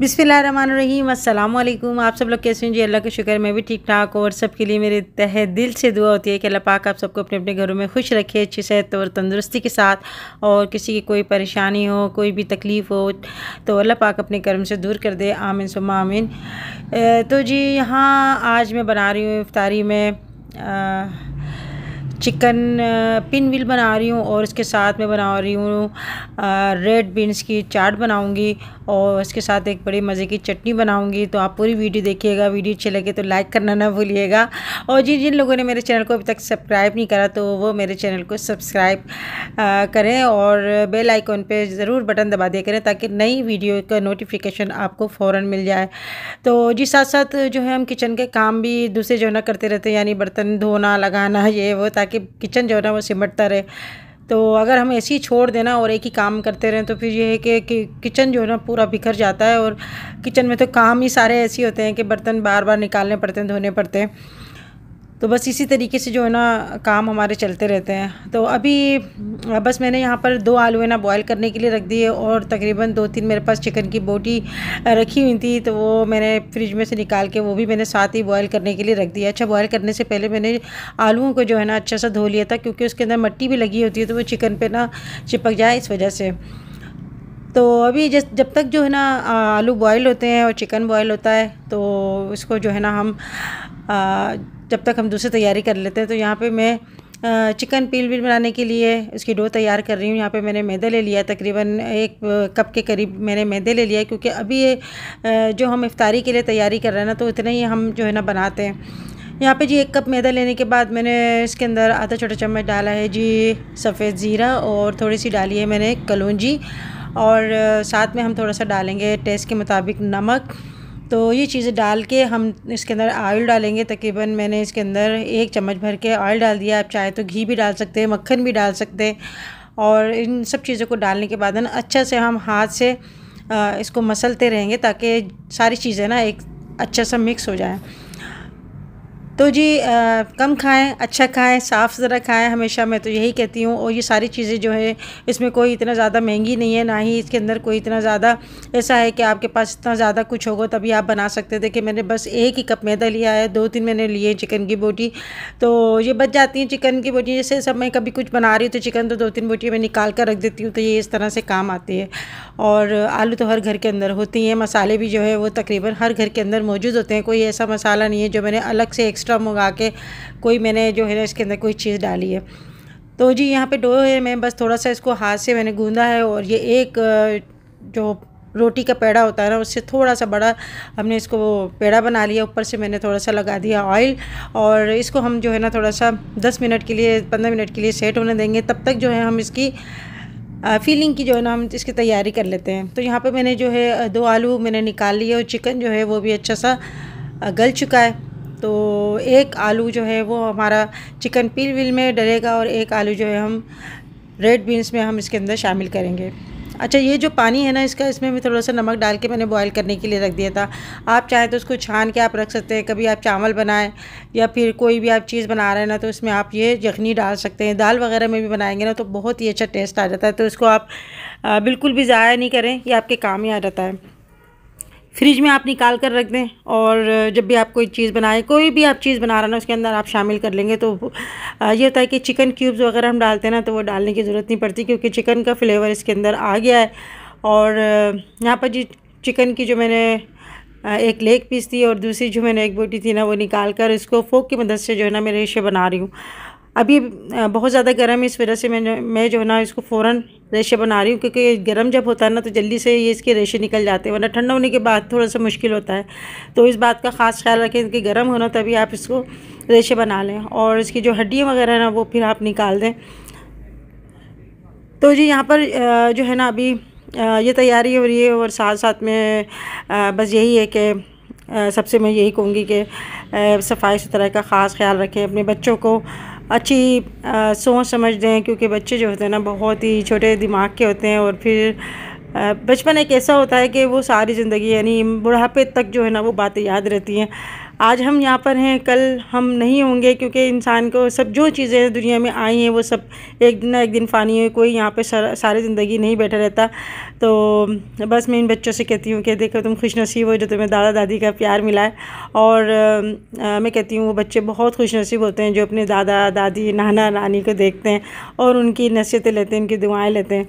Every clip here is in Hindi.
बिसमीम अल्लाम आप सब लोग कैसे हैं जी अल्लाह के शुक्र मैं भी ठीक ठाक और सबके लिए मेरे तहे दिल से दुआ होती है कि अल्लाह पाक आप सबको अपने अपने घरों में खुश रखे अच्छी सेहत और तंदुरुस्ती के साथ और किसी की कोई परेशानी हो कोई भी तकलीफ़ हो तो अल्लाह पाक अपने कर्म से दूर कर दे आमिन सुम आमिन तो जी यहाँ आज मैं बना रही हूँ इफ्तारी में आ, चिकन पिन विल बना रही हूँ और इसके साथ मैं बना रही हूँ रेड बीन्स की चाट बनाऊँगी और इसके साथ एक बड़ी मज़े की चटनी बनाऊँगी तो आप पूरी वीडियो देखिएगा वीडियो अच्छी लगे तो लाइक करना ना भूलिएगा और जिन जिन लोगों ने मेरे चैनल को अभी तक सब्सक्राइब नहीं करा तो वो मेरे चैनल को सब्सक्राइब करें और बेल आइकॉन पर ज़रूर बटन दबा दिया करें ताकि नई वीडियो का नोटिफिकेशन आपको फ़ौर मिल जाए तो जी साथ साथ जो है हम किचन के काम भी दूसरे जो है ना करते रहते हैं यानी बर्तन धोना लगाना ये वो ताकि ताकि किचन जो है ना वो सिमटता रहे तो अगर हम ऐसे ही छोड़ देना और एक ही काम करते रहें तो फिर ये है कि, कि किचन जो है ना पूरा बिखर जाता है और किचन में तो काम ही सारे ऐसे होते हैं कि बर्तन बार बार निकालने पड़ते हैं धोने पड़ते हैं तो बस इसी तरीके से जो है ना काम हमारे चलते रहते हैं तो अभी बस मैंने यहाँ पर दो आलू है ना बॉयल करने के लिए रख दिए और तकरीबन दो तीन मेरे पास चिकन की बोटी रखी हुई थी तो वो मैंने फ्रिज में से निकाल के वो भी मैंने साथ ही बॉयल करने के लिए रख दिया अच्छा बॉयल करने से पहले मैंने आलूओं को जो है ना अच्छा सा धो लिया था क्योंकि उसके अंदर मट्टी भी लगी होती है तो वो चिकन पर ना चिपक जाए इस वजह से तो अभी जस जब तक जो है ना आलू बॉयल होते हैं और चिकन बॉयल होता है तो उसको जो है ना हम जब तक हम दूसरी तैयारी कर लेते हैं तो यहाँ पे मैं चिकन पील भी बनाने के लिए उसकी डो तैयार कर रही हूँ यहाँ पे मैंने मैदा ले लिया तकरीबन एक कप के करीब मैंने मैदे ले लिया क्योंकि अभी ये जो हम इफ्तारी के लिए तैयारी कर रहे हैं ना तो इतने ही हम जो है ना बनाते हैं यहाँ पे जी एक कप मैदा लेने के बाद मैंने इसके अंदर आधा छोटा चम्मच डाला है जी सफ़ेद ज़ीरा और थोड़ी सी डाली है मैंने कलौजी और साथ में हम थोड़ा सा डालेंगे टेस्ट के मुताबिक नमक तो ये चीज़ें डाल के हम इसके अंदर ऑयल डालेंगे तकरीबन मैंने इसके अंदर एक चम्मच भर के ऑयल डाल दिया आप चाहे तो घी भी डाल सकते हैं मक्खन भी डाल सकते हैं और इन सब चीज़ों को डालने के बाद ना अच्छा से हम हाथ से इसको मसलते रहेंगे ताकि सारी चीज़ें ना एक अच्छा सा मिक्स हो जाए तो जी आ, कम खाएं अच्छा खाएं साफ़ ज़रा खाएं हमेशा मैं तो यही कहती हूँ और ये सारी चीज़ें जो है इसमें कोई इतना ज़्यादा महंगी नहीं है ना ही इसके अंदर कोई इतना ज़्यादा ऐसा है कि आपके पास इतना ज़्यादा कुछ होगा तभी आप बना सकते थे कि मैंने बस एक ही कप मैदा लिया है दो तीन मैंने लिए चिकन की बोटी तो ये बच जाती हैं चिकन की बोटी जैसे सब मैं कभी कुछ बना रही हूँ तो चिकन तो दो तीन बोटियाँ मैं निकाल कर रख देती हूँ तो ये इस तरह से काम आती है और आलू तो हर घर के अंदर होती हैं मसाले भी जो है वो तकरीबन हर घर के अंदर मौजूद होते हैं कोई ऐसा मसाला नहीं है जो मैंने अलग से एक्स्ट्रा एक्स्ट्रा मंगा के कोई मैंने जो है ना इसके अंदर कोई चीज़ डाली है तो जी यहाँ पे डो है मैं बस थोड़ा सा इसको हाथ से मैंने गूंदा है और ये एक जो रोटी का पेड़ा होता है ना उससे थोड़ा सा बड़ा हमने इसको पेड़ा बना लिया ऊपर से मैंने थोड़ा सा लगा दिया ऑयल और इसको हम जो है ना थोड़ा सा दस मिनट के लिए पंद्रह मिनट के लिए सेट होने देंगे तब तक जो है हम इसकी फीलिंग की जो है ना हम इसकी तैयारी कर लेते हैं तो यहाँ पर मैंने जो है दो आलू मैंने निकाल लिए और चिकन जो है वो भी अच्छा सा गल चुका है तो एक आलू जो है वो हमारा चिकन पील विल में डलेगा और एक आलू जो है हम रेड बीन्स में हम इसके अंदर शामिल करेंगे अच्छा ये जो पानी है ना इसका इसमें भी थोड़ा सा नमक डाल के मैंने बॉईल करने के लिए रख दिया था आप चाहें तो उसको छान के आप रख सकते हैं कभी आप चावल बनाएं या फिर कोई भी आप चीज़ बना रहे हैं ना तो उसमें आप ये यखनी डाल सकते हैं दाल वगैरह में भी बनाएंगे ना तो बहुत ही अच्छा टेस्ट आ जाता है तो इसको आप बिल्कुल भी ज़ाया नहीं करें ये आपके काम ही आ जाता है फ्रिज में आप निकाल कर रख दें और जब भी आप कोई चीज़ बनाए कोई भी आप चीज़ बना रहे ना उसके अंदर आप शामिल कर लेंगे तो ये होता है कि चिकन क्यूब्स वगैरह हम डालते हैं ना तो वो डालने की ज़रूरत नहीं पड़ती क्योंकि चिकन का फ्लेवर इसके अंदर आ गया है और यहाँ पर जी चिकन की जो मैंने एक लेग पीस थी और दूसरी जो मैंने एक बोटी थी ना वो निकाल कर इसको फोक की मदद से जो है ना मैं रेशे बना रही हूँ अभी बहुत ज़्यादा गर्म है इस वजह से मैंने मैं जो है ना इसको फ़ौर रेशे बना रही हूँ क्योंकि गर्म जब होता है ना तो जल्दी से ये इसके रेशे निकल जाते हैं वरना ठंडा होने के बाद थोड़ा सा मुश्किल होता है तो इस बात का ख़ास ख्याल रखें कि गर्म होना तभी आप इसको रेशे बना लें और इसकी जो हड्डियाँ वगैरह ना वो फिर आप निकाल दें तो जी यहाँ पर जो है ना अभी ये तैयारी हो रही है और साथ साथ में बस यही है कि सबसे मैं यही कहूँगी कि सफाई सुथराई का ख़ास ख्याल रखें अपने बच्चों को अच्छी आ, सोच समझ दें क्योंकि बच्चे जो होते हैं ना बहुत ही छोटे दिमाग के होते हैं और फिर बचपन एक ऐसा होता है कि वो सारी ज़िंदगी यानी बुढ़ापे तक जो है ना वो बातें याद रहती हैं आज हम यहाँ पर हैं कल हम नहीं होंगे क्योंकि इंसान को सब जो चीज़ें दुनिया में आई हैं वो सब एक दिन ना एक दिन फ़ानी है कोई यहाँ पे सारी ज़िंदगी नहीं बैठा रहता तो बस मैं इन बच्चों से कहती हूँ कि देखो तुम खुश नसीब हो जो तुम्हें दादा दादी का प्यार मिला है और आ, मैं कहती हूँ वो बच्चे बहुत खुश नसीब होते हैं जो अपने दादा दादी नाना नानी को देखते हैं और उनकी नसीहतें लेते हैं उनकी दुआएँ लेते हैं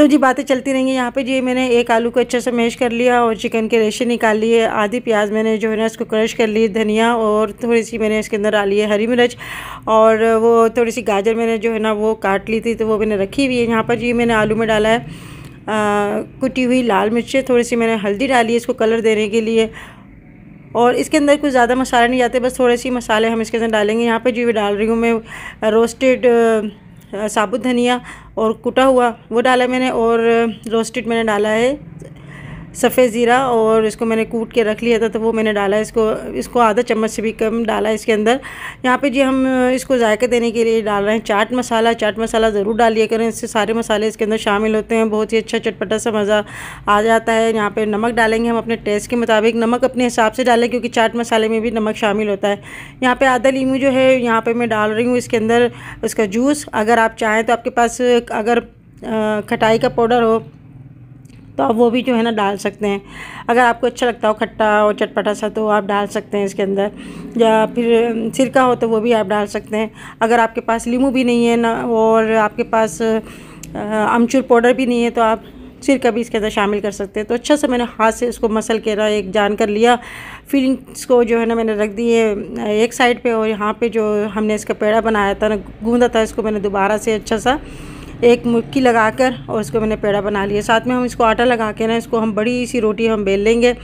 तो जी बातें चलती रहेंगी यहाँ पे जी मैंने एक आलू को अच्छे से मैश कर लिया और चिकन के रेशे निकाल लिए आधी प्याज मैंने जो है ना इसको क्रश कर ली धनिया और थोड़ी सी मैंने इसके अंदर डाली है हरी मिर्च और वो थोड़ी सी गाजर मैंने जो है ना वो काट ली थी तो वो मैंने रखी हुई है यहाँ पर जी मैंने आलू में डाला है कुटी हुई लाल मिर्चें थोड़ी सी मैंने हल्दी डाली है इसको कलर देने के लिए और इसके अंदर कुछ ज़्यादा मसाले नहीं जाते बस थोड़े सी मसाले हम इसके अंदर डालेंगे यहाँ पे भी डाल रही हूँ मैं रोस्टेड साबुत धनिया और कुटा हुआ वो डाला मैंने और रोस्टेड मैंने डाला है सफ़ेद ज़ीरा और इसको मैंने कूट के रख लिया था तो वो मैंने डाला इसको इसको आधा चम्मच से भी कम डाला इसके अंदर यहाँ पे जी हम इसको जायके देने के लिए डाल रहे हैं चाट मसाला चाट मसाला ज़रूर डालिए करें इससे सारे मसाले इसके अंदर शामिल होते हैं बहुत ही अच्छा चटपटा सा मज़ा आ जाता है यहाँ पर नमक डालेंगे हम अपने टेस्ट के मुताबिक नमक अपने हिसाब से डालें क्योंकि चाट मसाले में भी नमक शामिल होता है यहाँ पर आधा लीमू जो है यहाँ पर मैं डाल रही हूँ इसके अंदर उसका जूस अगर आप चाहें तो आपके पास अगर खटाई का पाउडर हो तो आप वो भी जो है ना डाल सकते हैं अगर आपको अच्छा लगता हो खट्टा और चटपटा सा तो आप डाल सकते हैं इसके अंदर या फिर सिरका हो तो वो भी आप डाल सकते हैं अगर आपके पास लीमू भी नहीं है ना और आपके पास अमचूर पाउडर भी नहीं है तो आप सिरका भी इसके अंदर शामिल कर सकते हैं तो अच्छा सा मैंने हाथ से इसको मसल के ना एक जान कर लिया फिर इसको जो है ना मैंने रख दिए एक साइड पे और यहाँ पे जो हमने इसका पेड़ा बनाया था ना गूंदा था इसको मैंने दोबारा से अच्छा सा एक मुक्की लगाकर और उसको मैंने पेड़ा बना लिया साथ में हम इसको आटा लगा के ना इसको हम बड़ी सी रोटी हम बेल लेंगे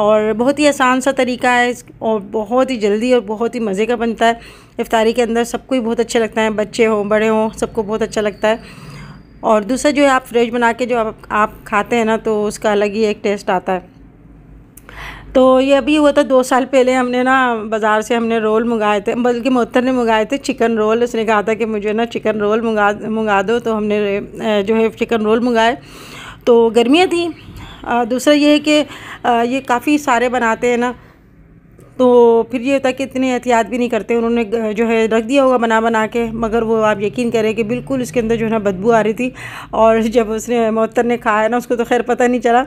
और बहुत ही आसान सा तरीका है और बहुत ही जल्दी और बहुत ही मज़े का बनता है इफ्तारी के अंदर सबको ही बहुत अच्छा लगता है बच्चे हों बड़े हों सबको बहुत अच्छा लगता है और दूसरा जो है आप फ्रेश बना के जो आप, आप खाते हैं ना तो उसका अलग ही एक टेस्ट आता है तो ये अभी हुआ था दो साल पहले हमने ना बाज़ार से हमने रोल मंगाए थे बल्कि मोहतर ने मंगाए थे चिकन रोल उसने कहा था कि मुझे ना चिकन रोल मंगा मंगा दो तो हमने जो है चिकन रोल मंगाए तो गर्मियाँ थी दूसरा ये है कि ये काफ़ी सारे बनाते हैं ना तो फिर ये होता कि इतने एहतियात भी नहीं करते उन्होंने जो है रख दिया होगा बना बना के मगर वो आप यकीन करें कि बिल्कुल उसके अंदर जो है ना बदबू आ रही थी और जब उसने मोहतर ने खाया ना उसको तो खैर पता नहीं चला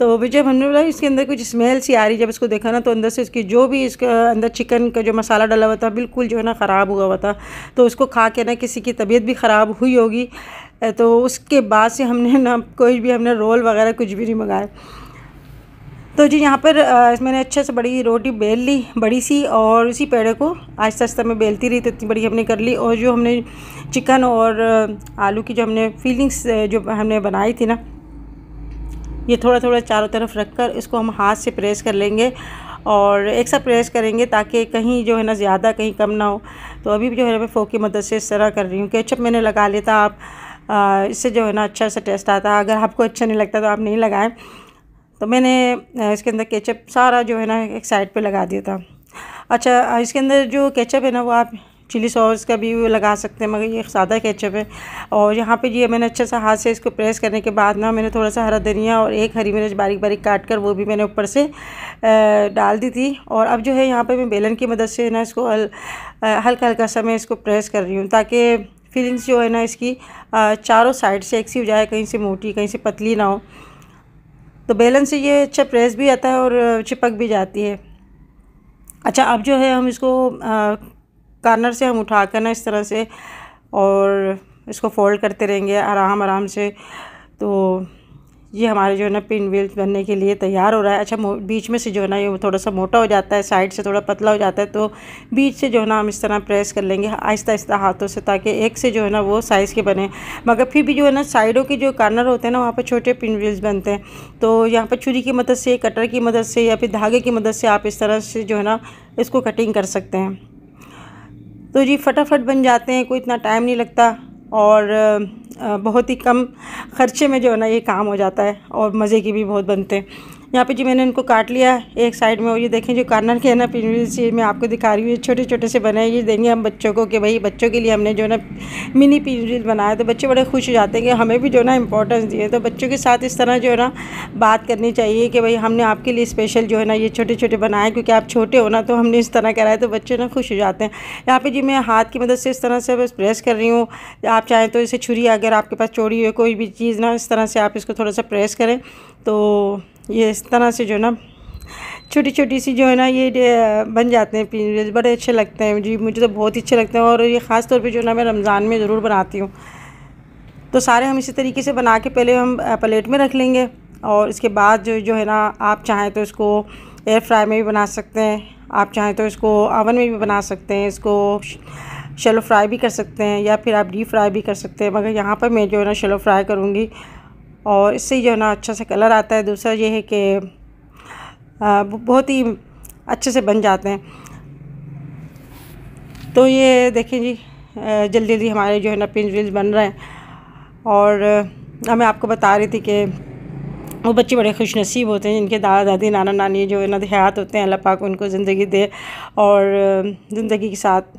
तो भी जब हमने बोला इसके अंदर कुछ स्मेल सी आ रही जब इसको देखा ना तो अंदर से इसकी जो भी इसके अंदर चिकन का जो मसाला डाला हुआ था बिल्कुल जो है ना ख़राब हुआ हुआ था तो उसको खा के ना किसी की तबीयत भी ख़राब हुई होगी तो उसके बाद से हमने ना कोई भी हमने रोल वगैरह कुछ भी नहीं मंगाया तो जी यहाँ पर मैंने अच्छे से बड़ी रोटी बेल ली बड़ी सी और उसी पेड़े को आहिस्ता आहिस्ता में बेलती रही तो इतनी बड़ी हमने कर ली और जो हमने चिकन और आलू की जो हमने फीलिंग्स जो हमने बनाई थी ना ये थोड़ा थोड़ा चारों तरफ रख कर इसको हम हाथ से प्रेस कर लेंगे और एक साथ प्रेस करेंगे ताकि कहीं जो है ना ज़्यादा कहीं कम ना हो तो अभी भी जो है मैं फ़ोक की मदद से इस तरह कर रही हूँ केचप मैंने लगा लिया था आप आ, इससे जो है ना अच्छा सा टेस्ट आता है अगर आपको अच्छा नहीं लगता तो आप नहीं लगाएं तो मैंने इसके अंदर केचप सारा जो है ना एक साइड पर लगा दिया था अच्छा इसके अंदर जो केचप है ना वो आप चिली सॉस का भी लगा सकते हैं मगर ये सादा केचप है और यहाँ पे ये मैंने अच्छे से हाथ से इसको प्रेस करने के बाद ना मैंने थोड़ा सा हरा धनिया और एक हरी मिर्च बारीक बारीक काट कर वो भी मैंने ऊपर से डाल दी थी और अब जो है यहाँ पर मैं बेलन की मदद से ना इसको हल, हल्का हल्का सा मैं इसको प्रेस कर रही हूँ ताकि फिलिंग्स जो है ना इसकी चारों साइड से एक सी हो जाए कहीं से मोटी कहीं से पतली ना हो तो बेलन से ये अच्छा प्रेस भी आता है और चिपक भी जाती है अच्छा अब जो है हम इसको कार्नर से हम उठा कर ना इस तरह से और इसको फोल्ड करते रहेंगे आराम आराम से तो ये हमारे जो है ना पिन व्हील्स बनने के लिए तैयार हो रहा है अच्छा बीच में से जो है ना ये थोड़ा सा मोटा हो जाता है साइड से थोड़ा पतला हो जाता है तो बीच से जो है ना हम इस तरह प्रेस कर लेंगे आहिस्ता आहिस्ता हाथों से ताकि एक से जो है ना वो साइज़ के बने मगर फिर भी जो है ना साइडों के जो कार्नर होते हैं ना वहाँ पर छोटे पिन व्हील्स बनते हैं तो यहाँ पर छुरी की मदद से कटर की मदद से या फिर धागे की मदद से आप इस तरह से जो है ना इसको कटिंग कर सकते हैं तो जी फटाफट बन जाते हैं कोई इतना टाइम नहीं लगता और बहुत ही कम खर्चे में जो है ना ये काम हो जाता है और मज़े की भी बहुत बनते हैं यहाँ पे जी मैंने इनको काट लिया एक साइड में और ये देखें जो कार्नर के है ना पिंजरे मैं आपको दिखा रही हूँ ये छोटे छोटे से बनाए ये देंगे हम बच्चों को कि भाई बच्चों के लिए हमने जो ना मिनी पिंजरीज बनाया तो बच्चे बड़े खुश हो जाते हैं कि हमें भी जो ना इंपॉर्टेंस दिए तो बच्चों के साथ इस तरह जो है ना बात करनी चाहिए कि भाई हमने आपके लिए स्पेशल जो है ना ये छोटे छोटे बनाए क्योंकि आप छोटे हो ना तो हमने इस तरह कराए तो बच्चे ना खुश हो जाते हैं यहाँ पे जी मैं हाथ की मदद से इस तरह से बस प्रेस कर रही हूँ आप चाहें तो इसे छुरी अगर आपके पास चोरी हो कोई भी चीज़ ना इस तरह से आप इसको थोड़ा सा प्रेस करें तो ये इस तरह से जो ना छोटी छोटी सी जो है ना ये बन जाते हैं पिंजरे बड़े अच्छे लगते हैं जी मुझे तो बहुत ही अच्छे लगते हैं और ये ख़ास तौर पे जो ना मैं रमज़ान में ज़रूर बनाती हूँ तो सारे हम इसी तरीके से बना के पहले हम प्लेट में रख लेंगे और इसके बाद जो जो है ना आप चाहें तो इसको एयर फ्राई में भी बना सकते हैं आप चाहें तो इसको ओवन में भी बना सकते हैं इसको शेलो फ्राई भी कर सकते हैं या फिर आप डीप फ्राई भी कर सकते हैं मगर यहाँ पर मैं जो है ना शेलो फ्राई करूँगी और इससे जो है ना अच्छा से कलर आता है दूसरा ये है कि बहुत ही अच्छे से बन जाते हैं तो ये देखें जी जल्दी जल्दी हमारे जो है ना पिंज विल्स बन रहे हैं और मैं आपको बता रही थी कि वो बच्चे बड़े खुश नसीब होते हैं जिनके दादा दादी नाना नानी जो है ना देहात होते हैं अल्लाह पाक उनको ज़िंदगी दे और ज़िंदगी के साथ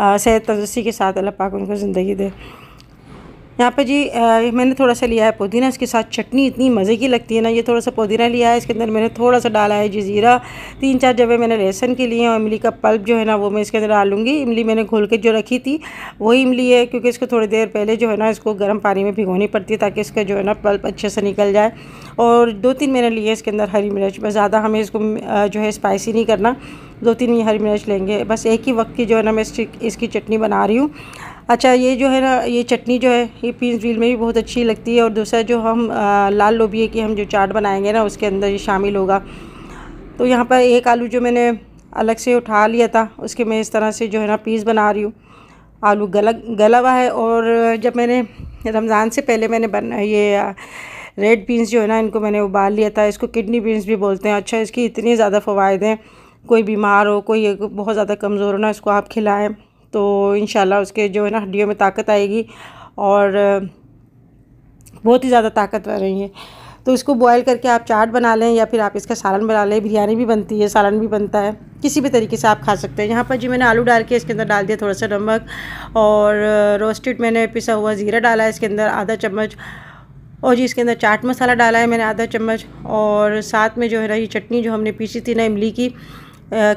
सेहत तंदुरुस्ती के साथ अल्लाह पाक उनको ज़िंदगी दे यहाँ पे जी आ, मैंने थोड़ा सा लिया है पुदीना इसके साथ चटनी इतनी मज़े की लगती है ना ये थोड़ा सा पुदीना लिया है इसके अंदर मैंने थोड़ा सा डाला है जीरा तीन चार जगह मैंने लहसन के लिए और इमली का पल्प जो है ना वो मैं इसके अंदर डालूँगी इमली मैंने घोल के जो रखी थी वही इमली है क्योंकि इसको थोड़ी देर पहले जो है ना इसको गर्म पानी में भिगोनी पड़ती है ताकि इसका जो है ना पल्प अच्छे से निकल जाए और दो तीन मैंने लिए इसके अंदर हरी मिर्च बस ज़्यादा हमें इसको जो है स्पाइसी नहीं करना दो तीन हरी मिर्च लेंगे बस एक ही वक्त की जो है ना मैं इसकी चटनी बना रही हूँ अच्छा ये जो है ना ये चटनी जो है ये पीस व्हील में भी बहुत अच्छी लगती है और दूसरा जो हम आ, लाल लोबिए की हम जो चाट बनाएंगे ना उसके अंदर ये शामिल होगा तो यहाँ पर एक आलू जो मैंने अलग से उठा लिया था उसके मैं इस तरह से जो है ना पीस बना रही हूँ आलू गल गला हुआ है और जब मैंने रमज़ान से पहले मैंने बन ये रेड बीन्स जो है ना इनको मैंने उबाल लिया था इसको किडनी बीन्स भी बोलते हैं अच्छा इसकी इतनी ज़्यादा फ़वाद हैं कोई बीमार हो कोई बहुत ज़्यादा कमज़ोर हो ना इसको आप खिलाएँ तो इन उसके जो है ना हड्डियों में ताकत आएगी और बहुत ही ज़्यादा ताकत रही है तो इसको बॉयल करके आप चाट बना लें या फिर आप इसका सालन बना लें बिरयानी भी बनती है सालन भी बनता है किसी भी तरीके से आप खा सकते हैं यहाँ पर जी मैंने आलू डाल के इसके अंदर डाल दिया थोड़ा सा नमक और रोस्टेड मैंने पिसा हुआ ज़ीरा डाला है इसके अंदर आधा चम्मच और जी इसके अंदर चाट मसाला डाला है मैंने आधा चम्मच और साथ में जो है ना ये चटनी जो हमने पीसी थी ना इमली की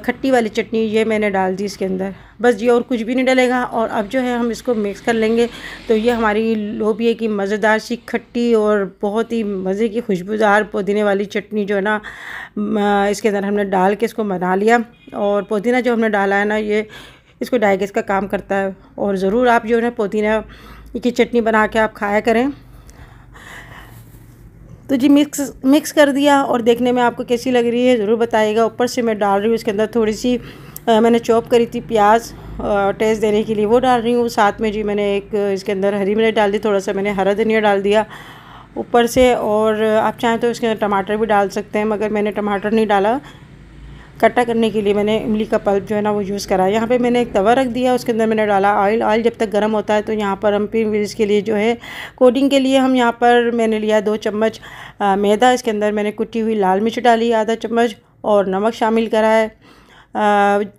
खट्टी वाली चटनी ये मैंने डाल दी इसके अंदर बस ये और कुछ भी नहीं डलेगा और अब जो है हम इसको मिक्स कर लेंगे तो ये हमारी लोबिए की मज़ेदार सी खट्टी और बहुत ही मज़े की खुशबूदार पुदीने वाली चटनी जो है ना इसके अंदर हमने डाल के इसको बना लिया और पुदीना जो हमने डाला है ना ये इसको डायगेस का काम करता है और ज़रूर आप जो है ना पुदीना की चटनी बना के आप खाया करें तो जी मिक्स मिक्स कर दिया और देखने में आपको कैसी लग रही है ज़रूर बताइएगा ऊपर से मैं डाल रही हूँ इसके अंदर थोड़ी सी आ, मैंने चॉप करी थी प्याज टेस्ट देने के लिए वो डाल रही हूँ साथ में जी मैंने एक इसके अंदर हरी मिर्च डाल दी थोड़ा सा मैंने हरा धनिया डाल दिया ऊपर से और आप चाहें तो इसके अंदर टमाटर भी डाल सकते हैं मगर मैंने टमाटर नहीं डाला इकट्ठा करने के लिए मैंने इमली का पल्प जो है ना वो यूज़ करा यहाँ पे मैंने एक तवा रख दिया उसके अंदर मैंने डाला ऑयल ऑयल जब तक गर्म होता है तो यहाँ पर हम पिन व्हील्स के लिए जो है कोडिंग के लिए हम यहाँ पर मैंने लिया दो चम्मच मैदा इसके अंदर मैंने कुटी हुई लाल मिर्च डाली आधा चम्मच और नमक शामिल करा है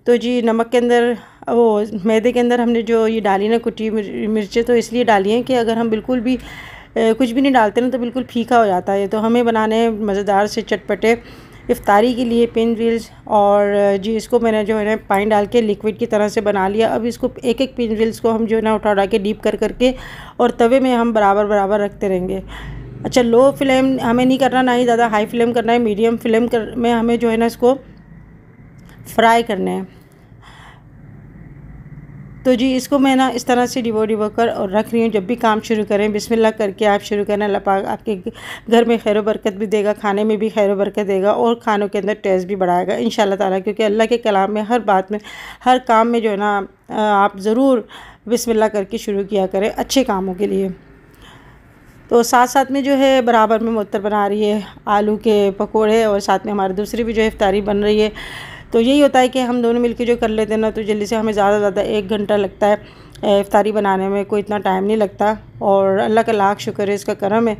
तो जी नमक के अंदर वो मैदे के अंदर हमने जो ये डाली ना कुटी मिर्चें तो इसलिए डाली हैं कि अगर हम बिल्कुल भी कुछ भी नहीं डालते ना तो बिल्कुल फीका हो जाता है तो हमें बनाने मज़ेदार से चटपटे इफ़ारी के लिए पिन व्हील्स और जी इसको मैंने जो है ना पानी डाल के लिक्विड की तरह से बना लिया अब इसको एक एक पिन व्हील्स को हम जो है ना उठा उठा के डीप कर करके और तवे में हम बराबर बराबर रखते रहेंगे अच्छा लो फ्लेम हमें नहीं करना ना ही ज़्यादा हाई फ्लेम करना है मीडियम फ्लेम कर में हमें जो है ना इसको फ्राई करना है तो जी इसको मैं ना इस तरह से डिबो डिबो कर और रख रही हूँ जब भी काम शुरू करें बिस्मिल्लाह करके आप शुरू करें अल्लाह पाक आपके घर में खैर बरकत भी देगा खाने में भी खैर बरकत देगा और खानों के अंदर टेस्ट भी बढ़ाएगा इन ताला क्योंकि अल्लाह के कलाम में हर बात में हर काम में जो है ना आप ज़रूर बिसमिल्ला करके शुरू किया करें अच्छे कामों के लिए तो साथ साथ में जो है बराबर में मुतर बना रही है आलू के पकौड़े और साथ में हमारी दूसरी भी जो है इफ्तारी बन रही है तो यही होता है कि हम दोनों मिलके जो कर लेते हैं ना तो जल्दी से हमें ज़्यादा से ज़्यादा एक घंटा लगता है इफ्तारी बनाने में कोई इतना टाइम नहीं लगता और अल्लाह का लाख शुक्र है इसका करम है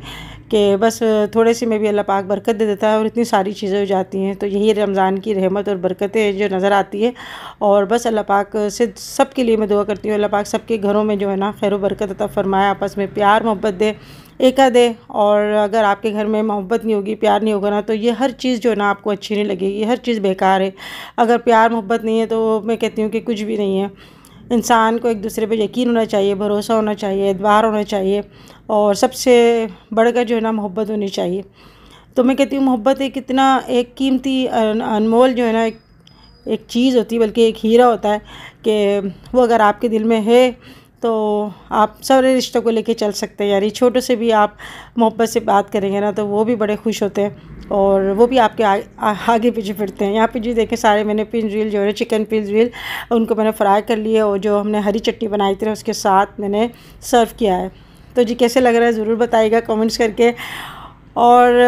कि बस थोड़े से में भी अल्लाह पाक बरकत दे देता है और इतनी सारी चीज़ें हो जाती हैं तो यही रमज़ान की रहमत और बरकतें जो नज़र आती है और बस अल्लाह पाक से सब के लिए मैं दुआ करती हूँ अल्लाह पाक सबके घरों में जो है ना खैर बरकत अता फ़रमाए आपस में प्यार मोहब्बत दे एकादे और अगर आपके घर में मोहब्बत नहीं होगी प्यार नहीं होगा ना तो ये हर चीज़ जो है ना आपको अच्छी नहीं लगेगी हर चीज़ बेकार है अगर प्यार मोहब्बत नहीं है तो मैं कहती हूँ कि कुछ भी नहीं है इंसान को एक दूसरे पर यकीन होना चाहिए भरोसा होना चाहिए एतबार होना चाहिए और सबसे बढ़कर जो है ना मोहब्बत होनी चाहिए तो मैं कहती हूँ मोहब्बत एक इतना एक कीमती अनमोल जो है ना एक, एक चीज़ होती है बल्कि एक हीरा होता है कि वो अगर आपके दिल में है तो आप सारे रिश्तों को लेके चल सकते हैं यानी छोटे से भी आप मोहब्बत से बात करेंगे ना तो वो भी बड़े खुश होते हैं और वो भी आपके आ, आ, आगे पीछे फिरते हैं यहाँ पे जी देखें सारे मैंने पिंज व्हील जो है चिकन पिंज व्हील उनको मैंने फ्राई कर लिए और जो हमने हरी चटनी बनाई थी उसके साथ मैंने सर्व किया है तो जी कैसे लग रहा है ज़रूर बताइएगा कमेंट्स करके और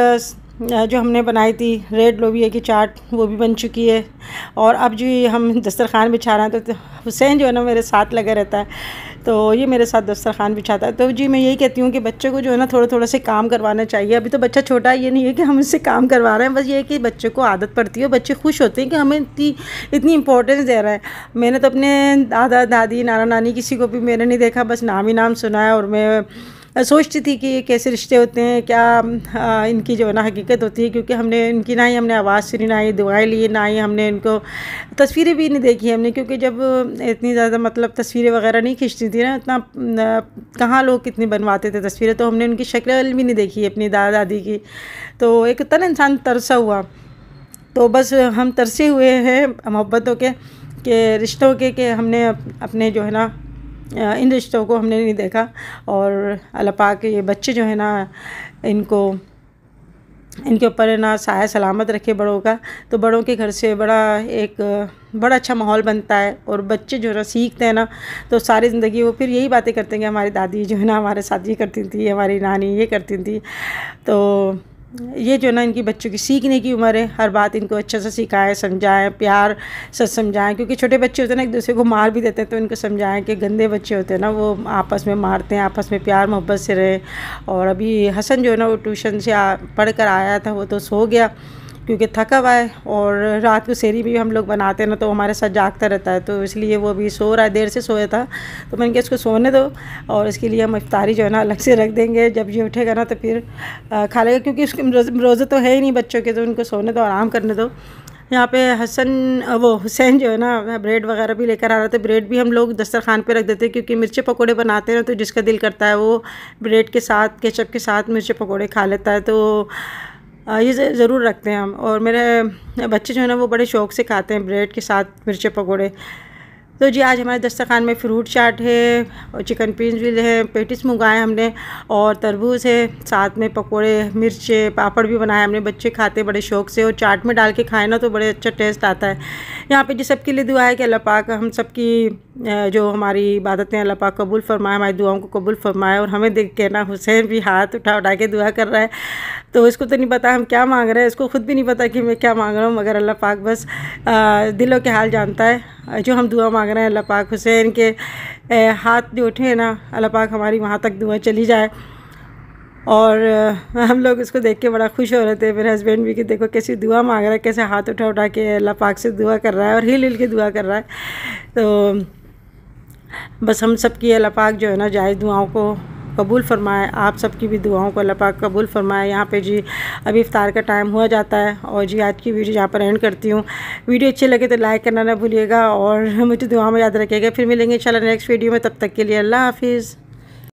जो हमने बनाई थी रेड लोबिया की चाट वो भी बन चुकी है और अब जी हम दस्तरखान बिछा रहे हैं तो हुसैन जो है ना मेरे साथ लगा रहता है तो ये मेरे साथ दस्तरखान बिछाता है तो जी मैं यही कहती हूँ कि बच्चे को जो है ना थोड़ा थोड़ा से काम करवाना चाहिए अभी तो बच्चा छोटा है ये नहीं है कि हम उससे काम करवा रहे हैं बस ये है कि बच्चे को आदत पड़ती है बच्चे खुश होते हैं कि हमें इतनी इतनी इंपॉर्टेंस दे रहे हैं मैंने तो अपने दादा दादी नाना नानी किसी को भी मैंने नहीं देखा बस नाम ही नाम सुना है और मैं सोचती थी कि ये कैसे रिश्ते होते हैं क्या आ, इनकी जो ना हकीकत होती है क्योंकि हमने इनकी ना ही हमने आवाज़ सुनी ना ही दुआएँ ली ना ही हमने इनको तस्वीरें भी नहीं देखी हमने क्योंकि जब इतनी ज़्यादा मतलब तस्वीरें वगैरह नहीं खींचती थी ना इतना कहाँ लोग कितनी बनवाते थे तस्वीरें तो हमने उनकी शक्ल भी नहीं देखी अपनी दादा दादी की तो एक तन इंसान तरसा हुआ तो बस हम तरसे हुए हैं मोहब्बतों के के रिश्तों के कि हमने अपने जो है ना इन रिश्तों को हमने नहीं देखा और अल्लाह के ये बच्चे जो है ना इनको इनके ऊपर ना साया सलामत रखे बड़ों का तो बड़ों के घर से बड़ा एक बड़ा अच्छा माहौल बनता है और बच्चे जो है ना सीखते हैं ना तो सारी ज़िंदगी वो फिर यही बातें करते हैं कि हमारी दादी जो है ना हमारे साथ ये करती थी हमारी नानी ये करती थी तो ये जो ना इनकी बच्चों की सीखने की उम्र है हर बात इनको अच्छे से सिखाएं समझाएं प्यार से समझाएं क्योंकि छोटे बच्चे होते हैं ना एक दूसरे को मार भी देते हैं तो इनको समझाएं कि गंदे बच्चे होते हैं ना वो आपस में मारते हैं आपस में प्यार मोहब्बत से रहें और अभी हसन जो है ना वो ट्यूशन से पढ़ कर आया था वो तो सो गया क्योंकि थका हुआ है और रात को सेरी भी हम लोग बनाते हैं ना तो हमारे साथ जागता रहता है तो इसलिए वो अभी सो रहा है देर से सोया था तो मैंने कहा इसको सोने दो और इसके लिए हम इफ्तारी जो है ना अलग से रख देंगे जब ये उठेगा ना तो फिर खा लेगा क्योंकि उसके रोज़े तो है ही नहीं बच्चों के तो उनको सोने दो आराम करने दो यहाँ पे हसन वो हुसैन जो है ना ब्रेड वगैरह भी लेकर आ रहा था ब्रेड भी हम लोग दस्तरखान पे रख देते हैं क्योंकि मिर्चे पकोड़े बनाते हैं तो जिसका दिल करता है वो ब्रेड के साथ केचप के साथ मिर्चे पकोड़े खा लेता है तो ये ज़रूर रखते हैं हम और मेरे बच्चे जो है ना वो बड़े शौक़ से खाते हैं ब्रेड के साथ मिर्चे पकौड़े तो जी आज हमारे दस्तरखान में फ्रूट चाट है और चिकन पीस भी है पेटिस मंगाए हमने और तरबूज है साथ में पकोड़े मिर्चे पापड़ भी बनाए हमने बच्चे खाते बड़े शौक से और चाट में डाल के खाए ना तो बड़े अच्छा टेस्ट आता है यहाँ पे जी सबके लिए दुआ है कि अल्लाह पाक हम सबकी जो हमारी इबादतें अल्लाह पाक कबूल फरमाए हमारी दुआओं को कबूल फरमाए और हमें देख के ना हुसैन भी हाथ उठा उठा के दुआ कर रहा है तो इसको तो नहीं पता हम क्या मांग रहे हैं इसको ख़ुद भी नहीं पता कि मैं क्या मांग रहा हूँ मगर अल्लाह पाक बस दिलों के हाल जानता है जो हम दुआ मांग रहे हैं अल्लाह पाक हुसैन के हाथ जो उठे ना अल्लाह पाक हमारी वहाँ तक दुआ चली जाए और हम लोग इसको देख के बड़ा खुश हो रहे थे मेरे हस्बैंड भी कि देखो कैसी दुआ मांग रहा है कैसे हाथ उठा उठा के अल्लाह पाक से दुआ कर रहा है और हिल हिल के दुआ कर रहा है तो बस हम सब की अल्लाह पाक जो है ना जायज़ दुआओं को कबूल फरमाए आप सबकी भी दुआओं को अल्लाह पाक कबूल फरमाए यहाँ पे जी अभी इफ़ार का टाइम हुआ जाता है और जी आज की वीडियो यहाँ पर एंड करती हूँ वीडियो अच्छी लगे तो लाइक करना ना भूलिएगा और मुझे दुआ में याद रखिएगा फिर मिलेंगे इंशाल्लाह नेक्स्ट वीडियो में तब तक के लिए अल्लाह हाफिज़